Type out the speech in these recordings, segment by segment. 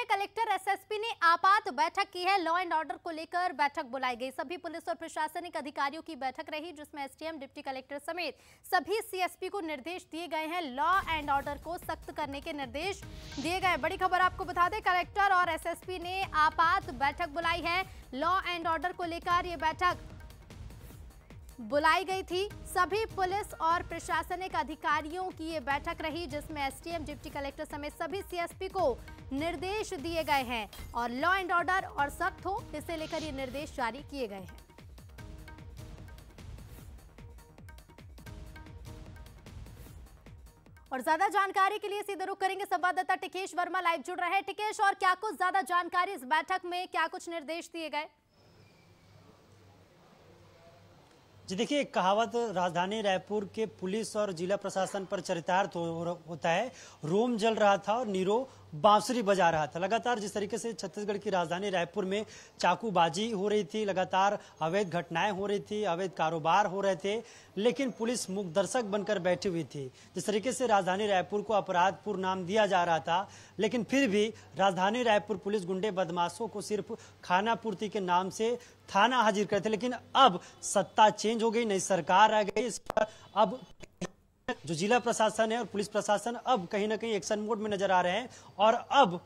में collector SSP ने आपात बैठक की है लॉ एंड ऑर्डर को लेकर बैठक बुलाई गई सभी पुलिस और प्रशासनिक अधिकारियों की बैठक रही जिसमें एसडीएम डिप्टी कलेक्टर समेत सभी सीएसपी को निर्देश दिए गए हैं लॉ एंड ऑर्डर को सख्त करने के निर्देश दिए गए बड़ी खबर आपको बता दें कलेक्टर और एस ने आपात बैठक बुलाई है लॉ एंड ऑर्डर को लेकर ये बैठक बुलाई गई थी सभी पुलिस और प्रशासनिक अधिकारियों की ये बैठक रही जिसमें एसटीएम डिप्टी कलेक्टर समेत सभी सीएसपी को निर्देश दिए गए हैं और लॉ एंड ऑर्डर और सख्त हो इसे लेकर ये निर्देश जारी किए गए हैं और ज्यादा जानकारी के लिए सीधे रुख करेंगे संवाददाता टिकेश वर्मा लाइव जुड़ रहे हैं टिकेश और क्या कुछ ज्यादा जानकारी इस बैठक में क्या कुछ निर्देश दिए गए जी देखिए कहावत राजधानी रायपुर के पुलिस और जिला प्रशासन पर चरितार्थ हो, होता है रोम जल रहा था और नीरो बांसुरी बजा रहा था लगातार जिस तरीके से छत्तीसगढ़ की राजधानी रायपुर में चाकूबाजी हो रही थी लगातार अवैध घटनाएं हो रही थी अवैध कारोबार हो रहे थे लेकिन पुलिस मुखदर्शक बनकर बैठी हुई थी जिस तरीके से राजधानी रायपुर को अपराधपुर नाम दिया जा रहा था लेकिन फिर भी राजधानी रायपुर पुलिस गुंडे बदमाशों को सिर्फ खाना पूर्ति के नाम से थाना हाजिर करते लेकिन अब सत्ता चेंज हो गई नई सरकार आ गई इस पर अब जो जिला प्रशासन है और पुलिस प्रशासन अब कहीं ना कहीं एक्शन मोड में नजर आ रहे हैं और अब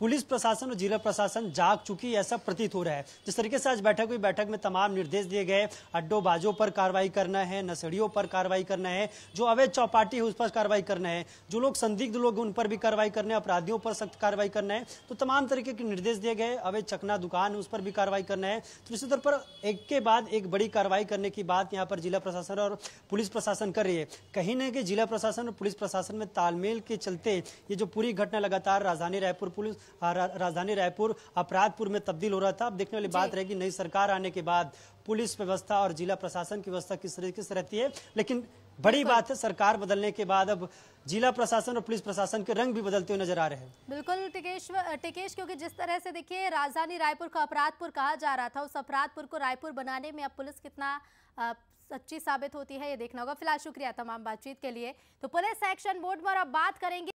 पुलिस प्रशासन और जिला प्रशासन जाग चुकी ऐसा प्रतीत हो रहा है जिस तरीके से आज बैठक हुई बैठक में तमाम निर्देश दिए गए अड्डो बाजों पर कार्रवाई करना है नसड़ियों पर कार्रवाई करना है जो अवैध चौपाटी है उस पर कार्रवाई करना है जो लोग संदिग्ध लोग उन पर भी कार्रवाई करना है अपराधियों पर सख्त कार्रवाई करना है तो तमाम तरीके के निर्देश दिए गए अवैध चकना दुकान है उस पर भी कार्रवाई करना है तो इसी तरह पर एक के बाद एक बड़ी कार्रवाई करने की बात यहाँ पर जिला प्रशासन और पुलिस प्रशासन कर रही है कहीं ना कहीं जिला प्रशासन और पुलिस प्रशासन में तालमेल के चलते ये जो पूरी घटना लगातार राजधानी रायपुर पुलिस राजधानी रायपुर अपराधपुर में तब्दील हो रहा था अब देखने वाली बात रहेगी नई सरकार आने के बाद पुलिस व्यवस्था और जिला प्रशासन की व्यवस्था किस तरीके से रहती है लेकिन बड़ी बात है सरकार बदलने के बाद अब जिला प्रशासन और पुलिस प्रशासन के रंग भी बदलते हुए नजर आ रहे हैं बिल्कुल टिकेश टिकेश क्योंकि जिस तरह से देखिए राजधानी रायपुर को अपराधपुर कहा जा रहा था उस अपराधपुर को रायपुर बनाने में अब पुलिस कितना आ, सच्ची साबित होती है ये देखना होगा फिलहाल शुक्रिया तमाम बातचीत के लिए तो पुलिस एक्शन बोर्ड पर अब बात करेंगे